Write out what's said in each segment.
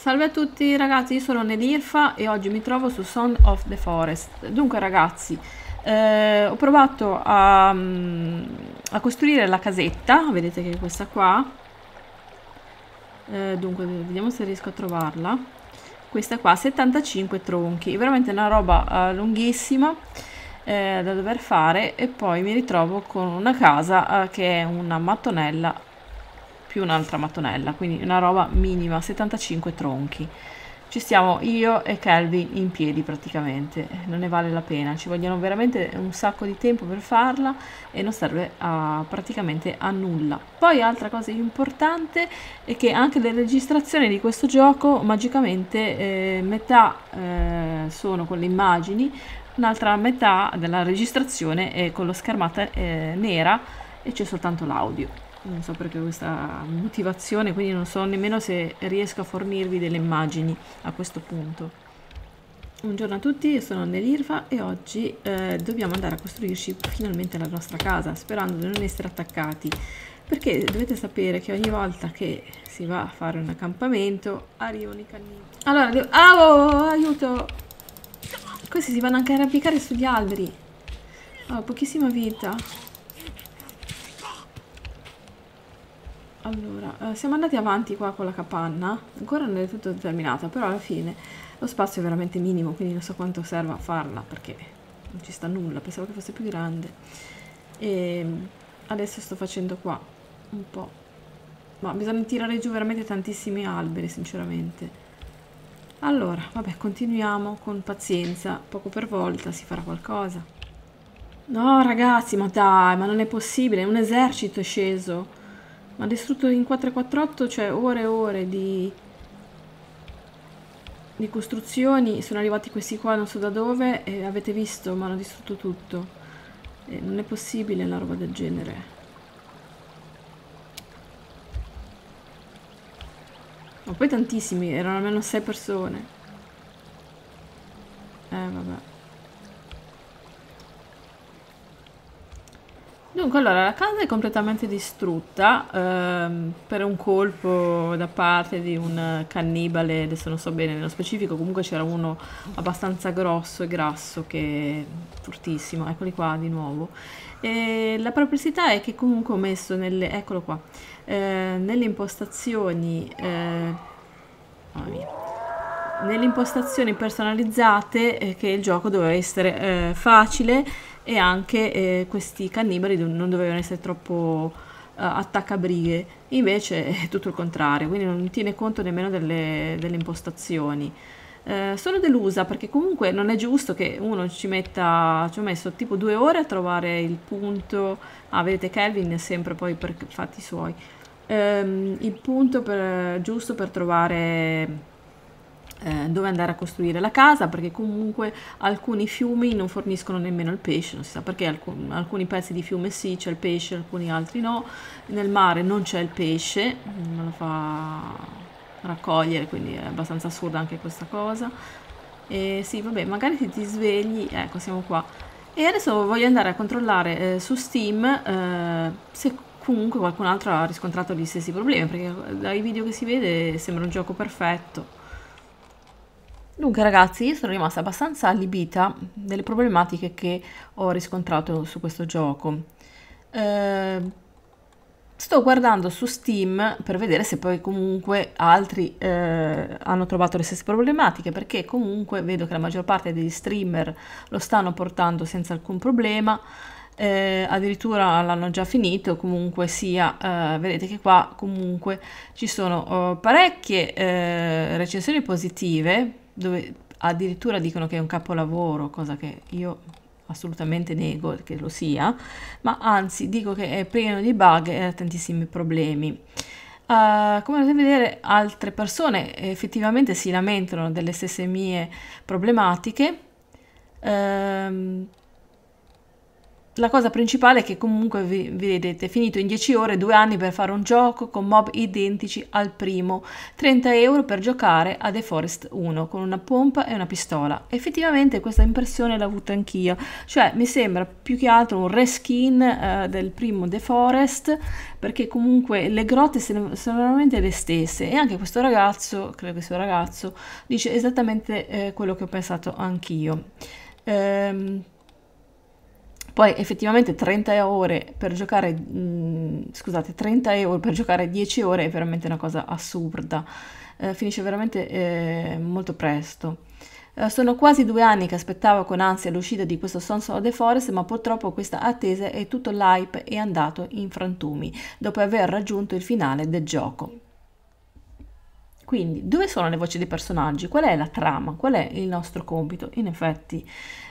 Salve a tutti ragazzi, io sono Nelirfa e oggi mi trovo su Sound of the Forest. Dunque ragazzi, eh, ho provato a, mm, a, costruire la casetta, vedete che è questa qua. Eh, dunque, vediamo se riesco a trovarla. Questa qua, 75 tronchi, veramente una roba eh, lunghissima eh, da dover fare e poi mi ritrovo con una casa eh, che è una mattonella più un'altra mattonella, quindi una roba minima, 75 tronchi. Ci stiamo io e Kelvin in piedi praticamente, eh, non ne vale la pena, ci vogliono veramente un sacco di tempo per farla e non serve a, praticamente a nulla. Poi altra cosa importante è che anche le registrazioni di questo gioco magicamente eh, metà eh, sono con le immagini, un'altra metà della registrazione è con la schermata eh, nera e c'è soltanto l'audio non so perché questa motivazione, quindi non so nemmeno se riesco a fornirvi delle immagini a questo punto. Buongiorno a tutti, io sono Nelirva e oggi eh, dobbiamo andare a costruirci finalmente la nostra casa, sperando di non essere attaccati, perché dovete sapere che ogni volta che si va a fare un accampamento arrivano i cannini. Allora, devo... Oh, aiuto! Questi si vanno anche a arrampicare sugli alberi. Ho oh, pochissima vita. allora eh, siamo andati avanti qua con la capanna ancora non è tutto determinata però alla fine lo spazio è veramente minimo quindi non so quanto serva a farla perché non ci sta nulla pensavo che fosse più grande e mm, adesso sto facendo qua un po' ma bisogna tirare giù veramente tantissimi alberi sinceramente allora vabbè continuiamo con pazienza poco per volta si farà qualcosa no ragazzi ma dai ma non è possibile un esercito è sceso ma distrutto in 448 c'è cioè ore e ore di, di costruzioni. Sono arrivati questi qua, non so da dove, e avete visto, ma hanno distrutto tutto. E non è possibile una roba del genere. Ma poi tantissimi, erano almeno 6 persone. Eh vabbè. Dunque, allora, la casa è completamente distrutta ehm, per un colpo da parte di un cannibale, adesso non so bene nello specifico, comunque c'era uno abbastanza grosso e grasso che è fortissimo, eccoli qua di nuovo. E la perplessità è che comunque ho messo nelle, eccolo qua, eh, nelle impostazioni, eh, ah, nelle impostazioni personalizzate eh, che il gioco doveva essere eh, facile, e anche eh, questi cannibali non dovevano essere troppo eh, attaccabrighe, invece è tutto il contrario, quindi non tiene conto nemmeno delle, delle impostazioni. Eh, sono delusa perché comunque non è giusto che uno ci metta, ci ho messo tipo due ore a trovare il punto, ah vedete Kelvin è sempre poi per fatti suoi, ehm, il punto per, giusto per trovare eh, dove andare a costruire la casa perché comunque alcuni fiumi non forniscono nemmeno il pesce non si sa perché alcun, alcuni pezzi di fiume sì c'è il pesce alcuni altri no nel mare non c'è il pesce non lo fa raccogliere quindi è abbastanza assurda anche questa cosa e sì vabbè magari se ti svegli ecco siamo qua e adesso voglio andare a controllare eh, su Steam eh, se comunque qualcun altro ha riscontrato gli stessi problemi perché eh, dai video che si vede sembra un gioco perfetto Dunque ragazzi, io sono rimasta abbastanza allibita delle problematiche che ho riscontrato su questo gioco. Eh, sto guardando su Steam per vedere se poi comunque altri eh, hanno trovato le stesse problematiche, perché comunque vedo che la maggior parte degli streamer lo stanno portando senza alcun problema, eh, addirittura l'hanno già finito, comunque sia, eh, vedete che qua comunque ci sono oh, parecchie eh, recensioni positive dove addirittura dicono che è un capolavoro, cosa che io assolutamente nego che lo sia, ma anzi dico che è pieno di bug e ha tantissimi problemi. Uh, come potete vedere altre persone effettivamente si lamentano delle stesse mie problematiche, ehm, la cosa principale è che comunque vi, vedete finito in 10 ore, 2 anni per fare un gioco con mob identici al primo, 30 euro per giocare a The Forest 1 con una pompa e una pistola. Effettivamente questa impressione l'ho avuta anch'io, cioè mi sembra più che altro un reskin eh, del primo The Forest perché comunque le grotte sono veramente le stesse e anche questo ragazzo, credo che sia un ragazzo, dice esattamente eh, quello che ho pensato anch'io. Ehm, poi effettivamente 30 ore per giocare, mh, mm, scusate, 30 euro per giocare 10 ore è veramente una cosa assurda. Eh, finisce veramente eh, molto presto. Eh, sono quasi due anni che aspettavo con ansia l'uscita di questo Sons of the Forest, ma purtroppo questa attesa e tutto l'hype è andato in frantumi dopo aver raggiunto il finale del gioco. Quindi, dove sono le voci dei personaggi? Qual è la trama? Qual è il nostro compito? In effetti,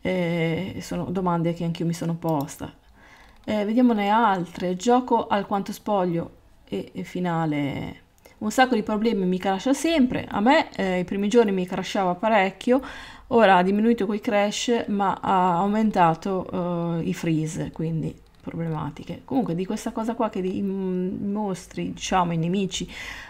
eh, sono domande che anch'io mi sono posta. Eh, vediamone altre, gioco alquanto spoglio e, e, finale. Un sacco di problemi mi crasha sempre, a me eh, i primi giorni mi crashava parecchio, ora ha diminuito quei crash ma ha aumentato eh, i freeze, quindi problematiche. Comunque di questa cosa qua che i mostri, diciamo i nemici,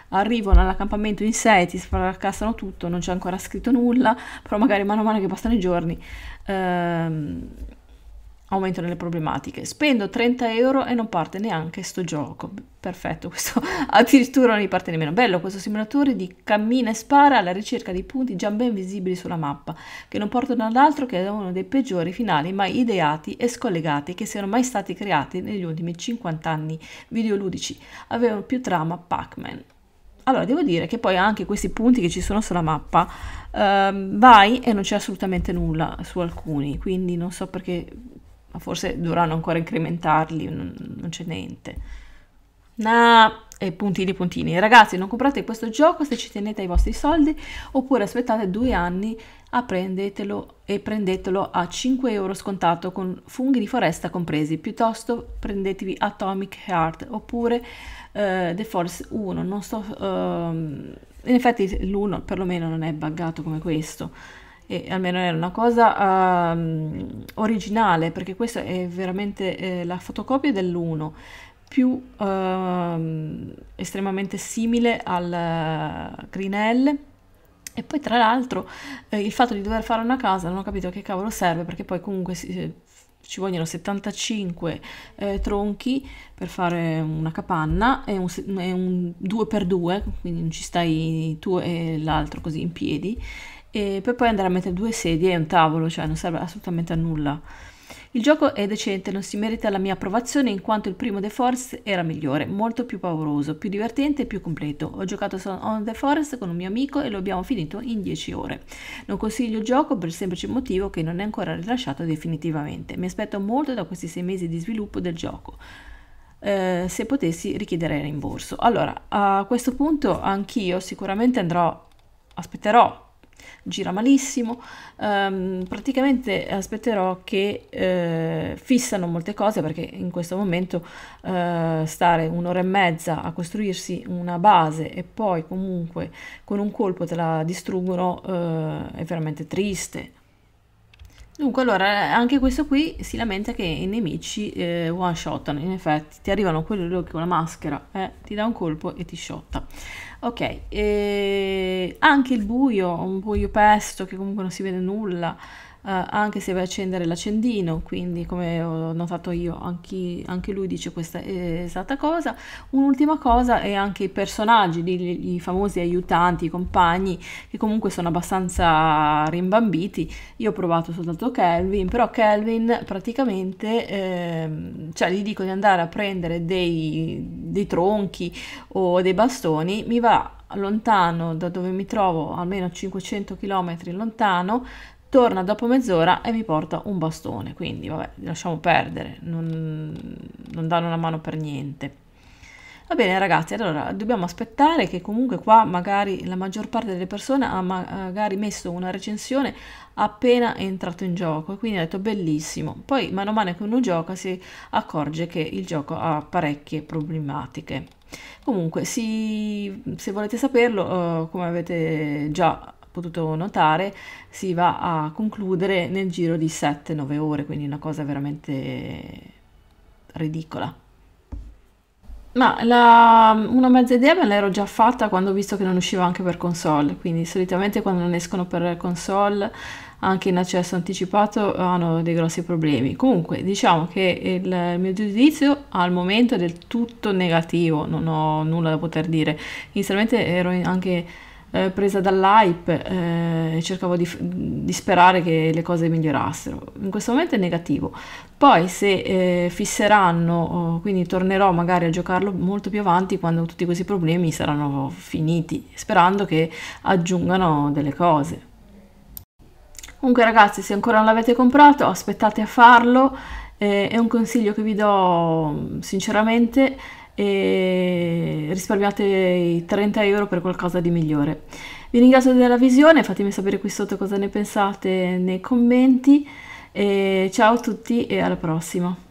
arrivano all'accampamento in sé, ti sfracassano tutto, non c'è ancora scritto nulla, però magari mano a mano che passano i giorni... Ehm, aumento delle problematiche. Spendo 30 euro e non parte neanche sto gioco. Perfetto, questo addirittura non mi parte nemmeno. Bello questo simulatore di cammina e spara alla ricerca di punti già ben visibili sulla mappa, che non portano ad altro che ad uno dei peggiori finali mai ideati e scollegati che siano mai stati creati negli ultimi 50 anni videoludici. Avevano più trama Pac-Man. Allora, devo dire che poi anche questi punti che ci sono sulla mappa, ehm, vai e non c'è assolutamente nulla su alcuni, quindi non so perché ma forse dovranno ancora incrementarli, non, non c'è niente. Nah, e puntini puntini. Ragazzi, non comprate questo gioco se ci tenete ai vostri soldi, oppure aspettate due anni a prendetelo e prendetelo a 5 euro scontato con funghi di foresta compresi. Piuttosto prendetevi Atomic Heart oppure uh, The Force 1. Non so, uh, in effetti l'1 perlomeno non è buggato come questo e almeno era una cosa uh, originale perché questa è veramente eh, la fotocopia dell'uno più uh, estremamente simile al eh, Green e poi tra l'altro eh, il fatto di dover fare una casa non ho capito che cavolo serve perché poi comunque si, eh, ci vogliono 75 eh, tronchi per fare una capanna e un 2x2 quindi non ci stai tu e l'altro così in piedi e per poi andare a mettere due sedie e un tavolo, cioè non serve assolutamente a nulla. Il gioco è decente, non si merita la mia approvazione in quanto il primo The Forest era migliore, molto più pauroso, più divertente e più completo. Ho giocato su on The Forest con un mio amico e lo abbiamo finito in 10 ore. Non consiglio il gioco per il semplice motivo che non è ancora rilasciato definitivamente. Mi aspetto molto da questi 6 mesi di sviluppo del gioco. Eh, se potessi richiedere il rimborso. Allora, a questo punto anch'io sicuramente andrò, aspetterò gira malissimo, um, praticamente aspetterò che uh, fissano molte cose perché in questo momento uh, stare un'ora e mezza a costruirsi una base e poi comunque con un colpo te la distruggono uh, è veramente triste. Dunque, allora, anche questo qui si lamenta che i nemici eh, one shotano. In effetti, ti arrivano quello con la maschera, eh, ti dà un colpo e ti shotta. Ok, e eh, anche il buio, un buio pesto che comunque non si vede nulla. Eh, anche se vai a accendere l'accendino, quindi come ho notato io, anche, anche lui dice questa esatta cosa. Un'ultima cosa è anche i personaggi, i, i famosi aiutanti, i compagni, che comunque sono abbastanza rimbambiti. Io ho provato soltanto Kelvin, però Kelvin praticamente, eh, cioè gli dico di andare a prendere dei, dei tronchi o dei bastoni, mi va lontano da dove mi trovo, almeno 500 km lontano, torna dopo mezz'ora e mi porta un bastone, quindi vabbè, lasciamo perdere, non, non danno una mano per niente. Va bene ragazzi, allora dobbiamo aspettare che comunque qua magari la maggior parte delle persone ha magari messo una recensione appena è entrato in gioco e quindi ha detto bellissimo. Poi mano a mano che uno gioca si accorge che il gioco ha parecchie problematiche. Comunque, si, se volete saperlo, uh, come avete già potuto notare, si va a concludere nel giro di 7-9 ore, quindi una cosa veramente ridicola. Ma la, una mezza idea me l'ero già fatta quando ho visto che non usciva anche per console, quindi solitamente quando non escono per console anche in accesso anticipato hanno dei grossi problemi. Comunque diciamo che il mio giudizio al momento è del tutto negativo, non ho nulla da poter dire. Inizialmente ero anche eh, presa dall'hype eh, e cercavo di, di, sperare che le cose migliorassero. In questo momento è negativo. Poi se eh, fisseranno, oh, quindi tornerò magari a giocarlo molto più avanti quando tutti questi problemi saranno finiti, sperando che aggiungano delle cose. Comunque ragazzi, se ancora non l'avete comprato, aspettate a farlo. Eh, è un consiglio che vi do sinceramente e risparmiate i 30 euro per qualcosa di migliore. Vi ringrazio della visione, fatemi sapere qui sotto cosa ne pensate nei commenti. E ciao a tutti e alla prossima!